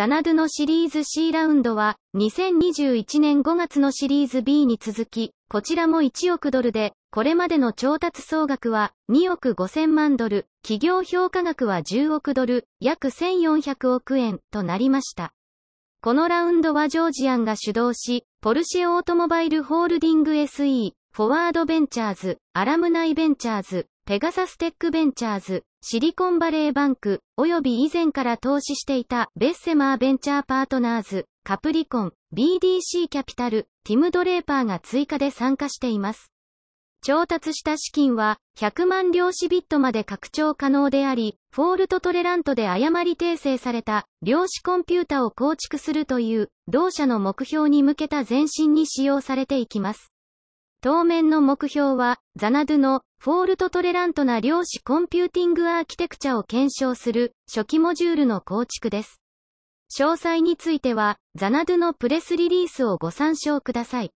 ザナドゥのシリーズ C ラウンドは、2021年5月のシリーズ B に続き、こちらも1億ドルで、これまでの調達総額は2億5000万ドル、企業評価額は10億ドル、約1400億円となりました。このラウンドはジョージアンが主導し、ポルシェオートモバイルホールディング SE、フォワードベンチャーズ、アラムナイベンチャーズ、ペガサステックベンチャーズ、シリコンバレーバンク、及び以前から投資していたベッセマーベンチャーパートナーズ、カプリコン、BDC キャピタル、ティム・ドレーパーが追加で参加しています。調達した資金は100万量子ビットまで拡張可能であり、フォールトトレラントで誤り訂正された量子コンピュータを構築するという同社の目標に向けた前進に使用されていきます。当面の目標は、ザナドゥのフォールトトレラントな量子コンピューティングアーキテクチャを検証する初期モジュールの構築です。詳細については、ザナドゥのプレスリリースをご参照ください。